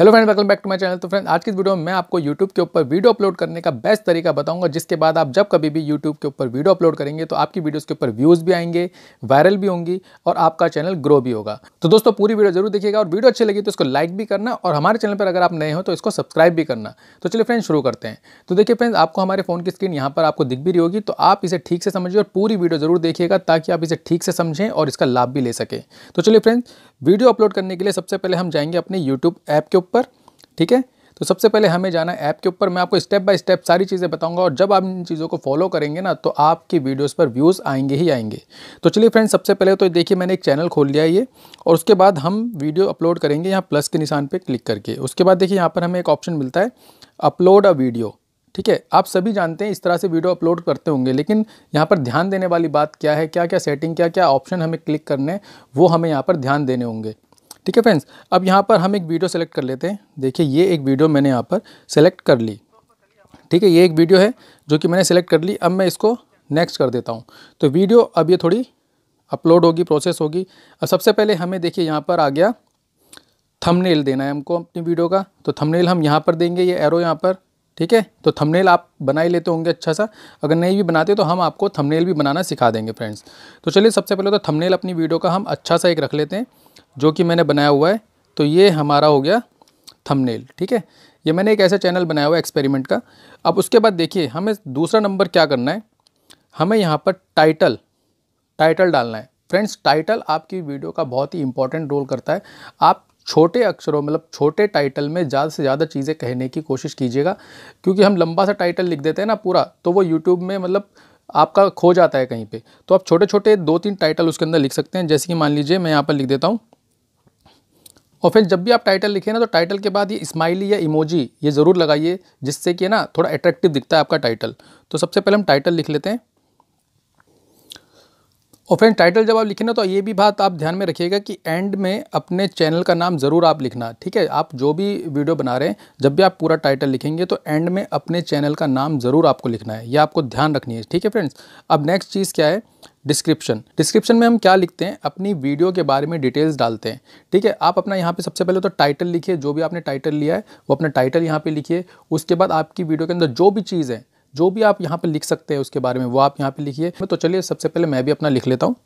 hello friend welcome back to my channel तो friend आज की वीडियो में मैं आपको यूट्यूब के ऊपर वीडियो अपलोड करने का बेस्ट तरीका बताऊंगा जिसके बाद आप जब कभी भी यूट्यूब के ऊपर वीडियो अपलोड करेंगे तो आपकी वीडियोस के ऊपर व्यूज़ भी आएंगे वायरल भी होंगी और आपका चैनल ग्रो भी होगा तो दोस्तों पूरी वीडियो जरूर देखिएगा और वीडियो अच्छी लगी तो इसको लाइक भी करना और हमारे चैनल पर अगर आप नए हो तो इसको सब्सक्राइब भी करना तो चलिए फ्रेंड शुरू करते हैं तो देखिए फ्रेंड्स आपको हमारे फ़ोन की स्क्रीन यहाँ पर आपको दिख भी रही होगी तो आप इसे ठीक से समझिए और पूरी वीडियो जरूर देखिएगा ताकि आप इसे ठीक से समझें और इसका लाभ भी ले सकें तो चलिए फ्रेंड्स वीडियो अपलोड करने के लिए सबसे पहले हम जाएंगे अपने यूट्यूब ऐप के ऊपर ठीक है तो सबसे पहले हमें जाना ऐप के ऊपर मैं आपको स्टेप बाय स्टेप सारी चीज़ें बताऊंगा और जब आप इन चीज़ों को फॉलो करेंगे ना तो आपकी वीडियोस पर व्यूज़ आएंगे ही आएंगे तो चलिए फ्रेंड्स सबसे पहले तो देखिए मैंने एक चैनल खोल लिया ये और उसके बाद हम वीडियो अपलोड करेंगे यहाँ प्लस के निशान पर क्लिक करके उसके बाद देखिए यहाँ पर हमें एक ऑप्शन मिलता है अपलोड अ वीडियो ठीक है आप सभी जानते हैं इस तरह से वीडियो अपलोड करते होंगे लेकिन यहाँ पर ध्यान देने वाली बात क्या है क्या क्या सेटिंग क्या क्या ऑप्शन हमें क्लिक करने वो हमें यहाँ पर ध्यान देने होंगे ठीक है फ्रेंड्स अब यहाँ पर हम एक वीडियो सेलेक्ट कर लेते हैं देखिए ये एक वीडियो मैंने यहाँ पर सेलेक्ट कर ली ठीक है ये एक वीडियो है जो कि मैंने सेलेक्ट कर ली अब मैं इसको नेक्स्ट कर देता हूँ तो वीडियो अब ये थोड़ी अपलोड होगी प्रोसेस होगी अब सबसे पहले हमें देखिए यहाँ पर आ गया थंबनेल देना है हमको अपनी वीडियो का तो थंबनेल हम यहाँ पर देंगे ये एरो यहाँ पर ठीक है तो थंबनेल आप बना ही लेते होंगे अच्छा सा अगर नहीं भी बनाते तो हम आपको थंबनेल भी बनाना सिखा देंगे फ्रेंड्स तो चलिए सबसे पहले तो थंबनेल अपनी वीडियो का हम अच्छा सा एक रख लेते हैं जो कि मैंने बनाया हुआ है तो ये हमारा हो गया थंबनेल ठीक है ये मैंने एक ऐसा चैनल बनाया हुआ है एक्सपेरिमेंट का अब उसके बाद देखिए हमें दूसरा नंबर क्या करना है हमें यहाँ पर टाइटल टाइटल डालना है फ्रेंड्स टाइटल आपकी वीडियो का बहुत ही इंपॉर्टेंट रोल करता है आप छोटे अक्षरों मतलब छोटे टाइटल में ज़्यादा से ज़्यादा चीज़ें कहने की कोशिश कीजिएगा क्योंकि हम लंबा सा टाइटल लिख देते हैं ना पूरा तो वो यूट्यूब में मतलब आपका खो जाता है कहीं पे तो आप छोटे छोटे दो तीन टाइटल उसके अंदर लिख सकते हैं जैसे कि मान लीजिए मैं यहाँ पर लिख देता हूँ और फिर जब भी आप टाइटल लिखें ना तो टाइटल के बाद ये स्माइली या इमोजी ये ज़रूर लगाइए जिससे कि ना थोड़ा अट्रैक्टिव दिखता है आपका टाइटल तो सबसे पहले हम टाइटल लिख लेते हैं और फ्रेंड टाइटल जब आप लिखना ना तो ये भी बात आप ध्यान में रखिएगा कि एंड में अपने चैनल का नाम ज़रूर आप लिखना ठीक है आप जो भी वीडियो बना रहे हैं जब भी आप पूरा टाइटल लिखेंगे तो एंड में अपने चैनल का नाम ज़रूर आपको लिखना है ये आपको ध्यान रखनी है ठीक है फ्रेंड्स अब नेक्स्ट चीज़ क्या है डिस्क्रिप्शन डिस्क्रिप्शन में हम क्या लिखते हैं अपनी वीडियो के बारे में डिटेल्स डालते हैं ठीक है आप अपना यहाँ पे सबसे पहले तो टाइटल लिखिए जो भी आपने टाइटल लिया है वो अपना टाइटल यहाँ पे लिखिए उसके बाद आपकी वीडियो के अंदर जो भी चीज़ है जो भी आप यहाँ पर लिख सकते हैं उसके बारे में वो आप यहाँ पर लिखिए तो चलिए सबसे पहले मैं भी अपना लिख लेता हूँ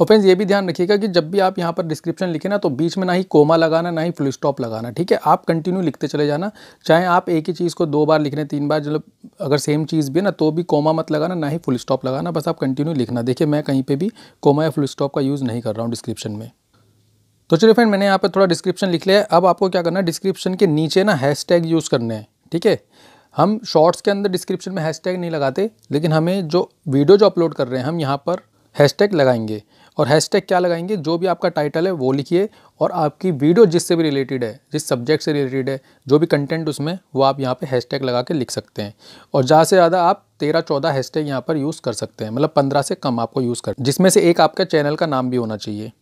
और फ्रेंड्स ये भी ध्यान रखिएगा कि जब भी आप यहाँ पर डिस्क्रिप्शन लिखे ना तो बीच में ना ही कोमा लगाना ना ही फुल स्टॉप लगाना ठीक है आप कंटिन्यू लिखते चले जाना चाहे आप एक ही चीज़ को दो बार लिख रहे तीन बार जब अगर सेम चीज़ भी है ना तो भी कोमा मत लगाना ना ही फुल स्टॉप लगाना बस आप कंटिन्यू लिखना देखिए मैं कहीं पर भी कोमा या फुल स्टॉप का यूज़ नहीं कर रहा हूँ डिस्क्रिप्शन में तो चलिए फ्रेंड मैंने यहाँ पर थोड़ा डिस्क्रिप्शन लिख लिया है अब आपको क्या करना है डिस्क्रिप्शन के नीचे ना हैश यूज़ करने हैं ठीक है हम शॉर्ट्स के अंदर डिस्क्रिप्शन में हैशटैग नहीं लगाते लेकिन हमें जो वीडियो जो अपलोड कर रहे हैं हम यहाँ पर हैशटैग लगाएंगे और हैशटैग क्या लगाएंगे जो भी आपका टाइटल है वो लिखिए और आपकी वीडियो जिससे भी रिलेटेड है जिस सब्जेक्ट से रिलेटेड है जो भी कंटेंट उसमें वो आप यहाँ पे हैशटैग लगा के लिख सकते हैं और ज़्यादा से ज़्यादा आप तेरह चौदह हैशटैग यहाँ पर यूज़ कर सकते हैं मतलब पंद्रह से कम आपको यूज़ कर जिसमें से एक आपका चैनल का नाम भी होना चाहिए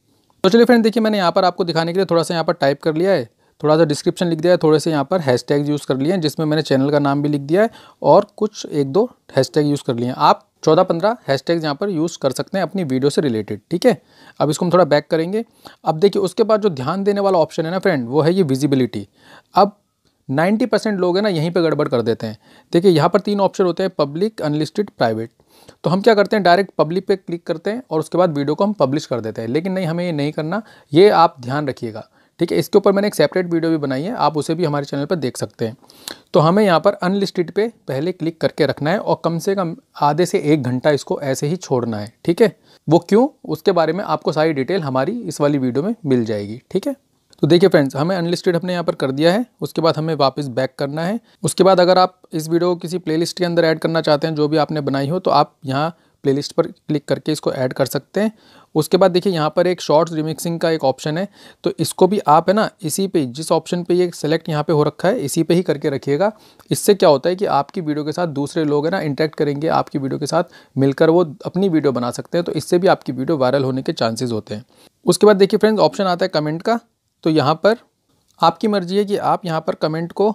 तो चलिए फ्रेंड देखिए मैंने यहाँ पर आपको दिखाने के लिए थोड़ा सा यहाँ पर टाइप कर लिया है थोड़ा सा डिस्क्रिप्शन लिख दिया है थोड़े से यहाँ पर हैशटैग यूज़ कर लिए हैं जिसमें मैंने चैनल का नाम भी लिख दिया है और कुछ एक दो हैशटैग यूज़ कर लिए हैं आप चौदह पंद्रह हैशटैग यहाँ पर यूज़ कर सकते हैं अपनी वीडियो से रिलेटेड ठीक है अब इसको हम थोड़ा बैक करेंगे अब देखिए उसके बाद जो ध्यान देने वाला ऑप्शन है ना फ्रेंड वो है ये विजिबिलिटी अब 90 परसेंट लोग हैं ना यहीं पे गड़बड़ कर देते हैं देखिए यहाँ पर तीन ऑप्शन होते हैं पब्लिक अनलिस्टेड प्राइवेट तो हम क्या करते हैं डायरेक्ट पब्लिक पे क्लिक करते हैं और उसके बाद वीडियो को हम पब्लिश कर देते हैं लेकिन नहीं हमें ये नहीं करना ये आप ध्यान रखिएगा ठीक है इसके ऊपर मैंने एक सेपरेट वीडियो भी बनाई है आप उसे भी हमारे चैनल पर देख सकते हैं तो हमें यहाँ पर अनलिस्टेड पे पहले क्लिक करके रखना है और कम से कम आधे से एक घंटा इसको ऐसे ही छोड़ना है ठीक है वो क्यों उसके बारे में आपको सारी डिटेल हमारी इस वाली वीडियो में मिल जाएगी ठीक है तो देखिए फ्रेंड्स हमें अनलिस्टेड हमने यहाँ पर कर दिया है उसके बाद हमें वापस बैक करना है उसके बाद अगर आप इस वीडियो को किसी प्लेलिस्ट के अंदर ऐड करना चाहते हैं जो भी आपने बनाई हो तो आप यहाँ प्लेलिस्ट पर क्लिक करके इसको ऐड कर सकते हैं उसके बाद देखिए यहाँ पर एक शॉर्ट्स रिमिक्सिंग का एक ऑप्शन है तो इसको भी आप है ना इसी पे जिस ऑप्शन पे ये सेलेक्ट यहाँ पे हो रखा है इसी पे ही करके रखिएगा इससे क्या होता है कि आपकी वीडियो के साथ दूसरे लोग है ना इंटरेक्ट करेंगे आपकी वीडियो के साथ मिलकर वो अपनी वीडियो बना सकते हैं तो इससे भी आपकी वीडियो वायरल होने के चांसेज़ होते हैं उसके बाद देखिए फ्रेंड्स ऑप्शन आता है कमेंट का तो यहाँ पर आपकी मर्जी है कि आप यहाँ पर कमेंट को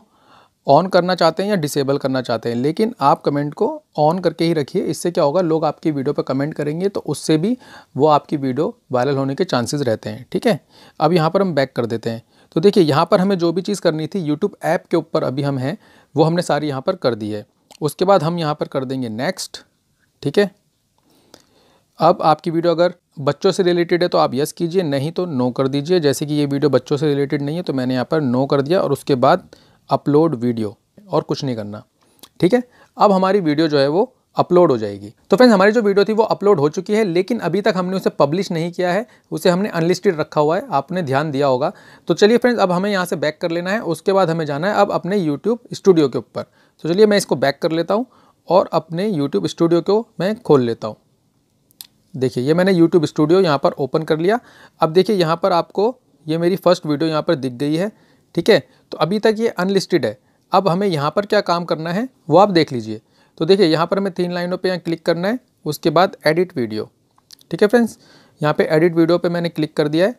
ऑन करना चाहते हैं या डिसेबल करना चाहते हैं लेकिन आप कमेंट को ऑन करके ही रखिए इससे क्या होगा लोग आपकी वीडियो पर कमेंट करेंगे तो उससे भी वो आपकी वीडियो वायरल होने के चांसेस रहते हैं ठीक है अब यहाँ पर हम बैक कर देते हैं तो देखिए यहाँ पर हमें जो भी चीज़ करनी थी यूट्यूब ऐप के ऊपर अभी हम हैं वो हमने सारी यहाँ पर कर दी है उसके बाद हम यहाँ पर कर देंगे नेक्स्ट ठीक है अब आपकी वीडियो अगर बच्चों से रिलेटेड है तो आप यस कीजिए नहीं तो नो कर दीजिए जैसे कि ये वीडियो बच्चों से रिलेटेड नहीं है तो मैंने यहाँ पर नो कर दिया और उसके बाद अपलोड वीडियो और कुछ नहीं करना ठीक है अब हमारी वीडियो जो है वो अपलोड हो जाएगी तो फ्रेंड्स हमारी जो वीडियो थी वो अपलोड हो चुकी है लेकिन अभी तक हमने उसे पब्लिश नहीं किया है उसे हमने अनलिस्टेड रखा हुआ है आपने ध्यान दिया होगा तो चलिए फ्रेंड्स अब हमें यहाँ से बैक कर लेना है उसके बाद हमें जाना है अब अपने यूट्यूब स्टूडियो के ऊपर तो चलिए मैं इसको बैक कर लेता हूँ और अपने यूट्यूब स्टूडियो को मैं खोल लेता हूँ देखिए ये मैंने यूट्यूब स्टूडियो यहाँ पर ओपन कर लिया अब देखिए यहाँ पर आपको ये मेरी फर्स्ट वीडियो यहाँ पर दिख गई है ठीक है तो अभी तक ये अनलिस्टेड है अब हमें यहाँ पर क्या काम करना है वो आप देख लीजिए तो देखिए यहाँ पर हमें तीन लाइनों पे यहाँ क्लिक करना है उसके बाद एडिट वीडियो ठीक है फ्रेंड्स यहाँ पे एडिट वीडियो पे मैंने क्लिक कर दिया है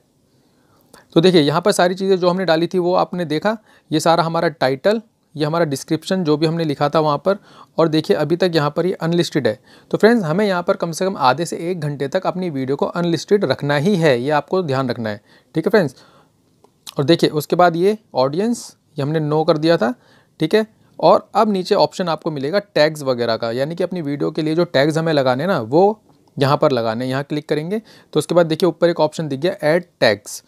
तो देखिए यहाँ पर सारी चीज़ें जो हमने डाली थी वो आपने देखा ये सारा हमारा टाइटल ये हमारा डिस्क्रिप्शन जो भी हमने लिखा था वहाँ पर और देखिए अभी तक यहाँ पर ये यह अनलिस्टेड है तो फ्रेंड्स हमें यहाँ पर कम से कम आधे से एक घंटे तक अपनी वीडियो को अनलिस्टेड रखना ही है ये आपको ध्यान रखना है ठीक है फ्रेंड्स और देखिए उसके बाद ये ऑडियंस ये हमने नो कर दिया था ठीक है और अब नीचे ऑप्शन आपको मिलेगा टैग्स वगैरह का यानी कि अपनी वीडियो के लिए जो टैग्स हमें लगाने ना वो यहाँ पर लगाने यहाँ क्लिक करेंगे तो उसके बाद देखिए ऊपर एक ऑप्शन दिख गया ऐड टैग्स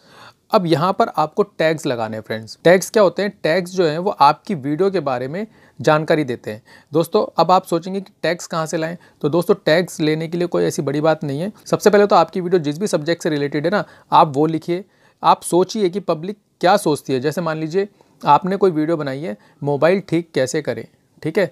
अब यहाँ पर आपको टैग्स लगाने हैं फ्रेंड्स टैग्स क्या होते हैं टैग्स जो हैं वो आपकी वीडियो के बारे में जानकारी देते हैं दोस्तों अब आप सोचेंगे कि टैग्स कहाँ से लाएं तो दोस्तों टैग्स लेने के लिए कोई ऐसी बड़ी बात नहीं है सबसे पहले तो आपकी वीडियो जिस भी सब्जेक्ट से रिलेटेड है ना आप वो लिखिए आप सोचिए कि पब्लिक क्या सोचती है जैसे मान लीजिए आपने कोई वीडियो बनाई है मोबाइल ठीक कैसे करें ठीक है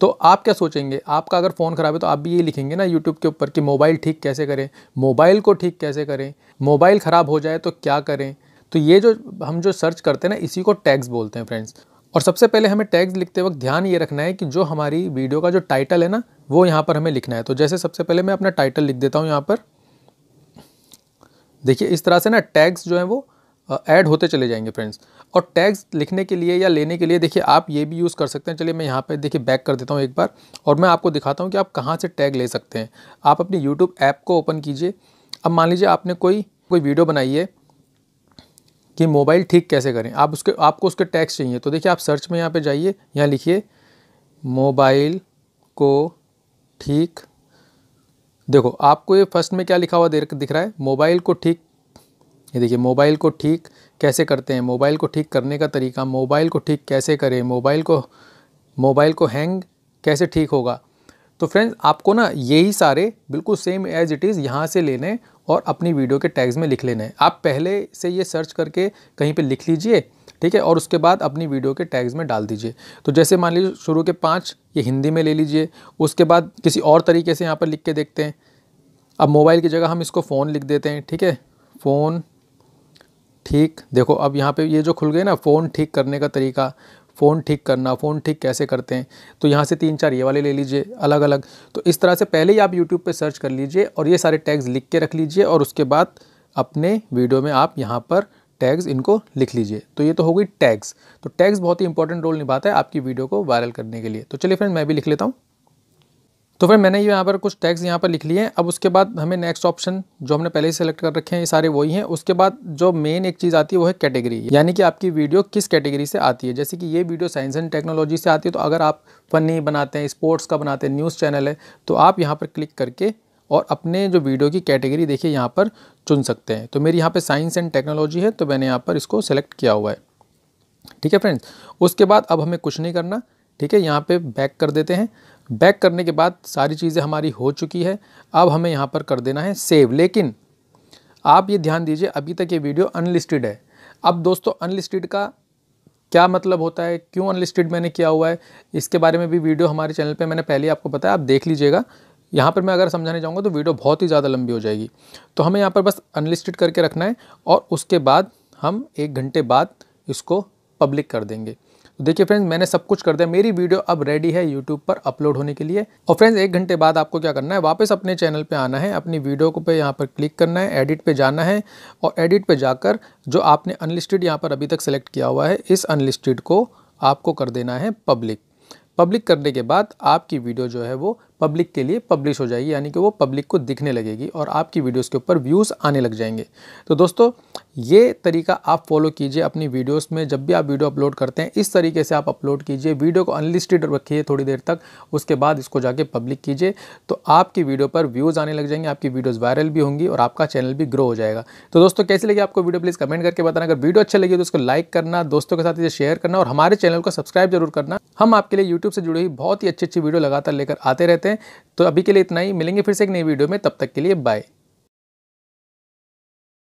तो आप क्या सोचेंगे आपका अगर फ़ोन ख़राब है तो आप भी ये लिखेंगे ना यूट्यूब के ऊपर कि मोबाइल ठीक कैसे करें मोबाइल को ठीक कैसे करें मोबाइल ख़राब हो जाए तो क्या करें तो ये जो हम जो सर्च करते हैं ना इसी को टैग्स बोलते हैं फ्रेंड्स और सबसे पहले हमें टैग्स लिखते वक्त ध्यान ये रखना है कि जो हमारी वीडियो का जो टाइटल है ना वो यहाँ पर हमें लिखना है तो जैसे सबसे पहले मैं अपना टाइटल लिख देता हूँ यहाँ पर देखिए इस तरह से ना टैग्स जो हैं वो ऐड होते चले जाएंगे फ्रेंड्स और टैग्स लिखने के लिए या लेने के लिए देखिए आप ये भी यूज़ कर सकते हैं चलिए मैं यहाँ पे देखिए बैक कर देता हूँ एक बार और मैं आपको दिखाता हूँ कि आप कहाँ से टैग ले सकते हैं आप अपनी यूट्यूब ऐप को ओपन कीजिए अब मान लीजिए आपने कोई कोई वीडियो बनाई है कि मोबाइल ठीक कैसे करें आप उसके आपको उसके टैग्स चाहिए तो देखिए आप सर्च में यहाँ पर जाइए यहाँ लिखिए मोबाइल को ठीक देखो आपको ये फर्स्ट में क्या लिखा हुआ दे दिख रहा है मोबाइल को ठीक ये देखिए मोबाइल को ठीक कैसे करते हैं मोबाइल को ठीक करने का तरीका मोबाइल को ठीक कैसे करें मोबाइल को मोबाइल को हैंग कैसे ठीक होगा तो फ्रेंड्स आपको ना यही सारे बिल्कुल सेम एज इट इज़ यहाँ से लेने और अपनी वीडियो के टैग्स में लिख लेने हैं आप पहले से ये सर्च करके कहीं पे लिख लीजिए ठीक है और उसके बाद अपनी वीडियो के टैग्स में डाल दीजिए तो जैसे मान लीजिए शुरू के पाँच ये हिंदी में ले लीजिए उसके बाद किसी और तरीके से यहाँ पर लिख के देखते हैं अब मोबाइल की जगह हम इसको फ़ोन लिख देते हैं ठीक है फ़ोन ठीक देखो अब यहाँ पे ये जो खुल गए ना फ़ोन ठीक करने का तरीका फ़ोन ठीक करना फ़ोन ठीक कैसे करते हैं तो यहाँ से तीन चार ये वाले ले लीजिए अलग अलग तो इस तरह से पहले ही आप यूट्यूब पर सर्च कर लीजिए और ये सारे टैग्स लिख के रख लीजिए और उसके बाद अपने वीडियो में आप यहाँ पर टैग्स इनको लिख लीजिए तो ये तो हो गई टैग्स तो टैग्स बहुत ही इंपॉर्टेंट रोल निभाता है आपकी वीडियो को वायरल करने के लिए तो चलिए फ्रेंड मैं भी लिख लेता हूँ तो फिर मैंने यहाँ पर कुछ टैग्स यहाँ पर लिख लिए हैं अब उसके बाद हमें नेक्स्ट ऑप्शन जो हमने पहले ही सेलेक्ट कर रखे हैं ये सारे वही हैं उसके बाद जो मेन एक चीज़ आती है वो है कैटेगरी यानी कि आपकी वीडियो किस कैटेगरी से आती है जैसे कि ये वीडियो साइंस एंड टेक्नोलॉजी से आती है तो अगर आप फनी बनाते हैं स्पोर्ट्स का बनाते हैं न्यूज़ चैनल है तो आप यहाँ पर क्लिक करके और अपने जो वीडियो की कैटेगरी देखिए यहाँ पर चुन सकते हैं तो मेरी यहाँ पे साइंस एंड टेक्नोलॉजी है तो मैंने यहाँ पर इसको सेलेक्ट किया हुआ है ठीक है फ्रेंड्स उसके बाद अब हमें कुछ नहीं करना ठीक है यहाँ पे बैक कर देते हैं बैक करने के बाद सारी चीज़ें हमारी हो चुकी है अब हमें यहाँ पर कर देना है सेव लेकिन आप ये ध्यान दीजिए अभी तक ये वीडियो अनलिस्टेड है अब दोस्तों अनलिस्टेड का क्या मतलब होता है क्यों अनलिस्टेड मैंने किया हुआ है इसके बारे में भी वीडियो हमारे चैनल पे मैंने पहले आपको बताया आप देख लीजिएगा यहाँ पर मैं अगर समझाने जाऊँगा तो वीडियो बहुत ही ज़्यादा लंबी हो जाएगी तो हमें यहाँ पर बस अनलिस्टेड करके रखना है और उसके बाद हम एक घंटे बाद इसको पब्लिक कर देंगे तो देखिए फ्रेंड्स मैंने सब कुछ कर दिया मेरी वीडियो अब रेडी है यूट्यूब पर अपलोड होने के लिए और फ्रेंड्स एक घंटे बाद आपको क्या करना है वापस अपने चैनल पे आना है अपनी वीडियो को पे यहाँ पर क्लिक करना है एडिट पे जाना है और एडिट पे जाकर जो आपने अनलिस्टेड यहाँ पर अभी तक सेलेक्ट किया हुआ है इस अनलिस्टेड को आपको कर देना है पब्लिक पब्लिक करने के बाद आपकी वीडियो जो है वो पब्लिक के लिए पब्लिश हो जाएगी यानी कि वो पब्लिक को दिखने लगेगी और आपकी वीडियोस के ऊपर व्यूज़ आने लग जाएंगे तो दोस्तों ये तरीका आप फॉलो कीजिए अपनी वीडियोस में जब भी आप वीडियो अपलोड करते हैं इस तरीके से आप अपलोड कीजिए वीडियो को अनलिस्टेड रखिए थोड़ी देर तक उसके बाद इसको जाके पब्लिक कीजिए तो आपकी वीडियो पर व्यूज़ आने लग जाएंगे आपकी वीडियोज़ वायरल भी होंगी और आपका चैनल भी ग्रो हो जाएगा तो दोस्तों कैसी लगी आपको वीडियो प्लीज़ कमेंट करके बताना अगर वीडियो अच्छी लगी तो उसको लाइक करना दोस्तों के साथ इसे शेयर करना और हमारे चैनल को सब्सक्राइब जरूर करना हम आपके लिए यूट्यूब से जुड़ी हुई बहुत ही अच्छी अच्छी वीडियो लगातार लेकर आते रहते हैं तो अभी के लिए इतना ही मिलेंगे फिर से एक नई वीडियो में तब तक के लिए बाय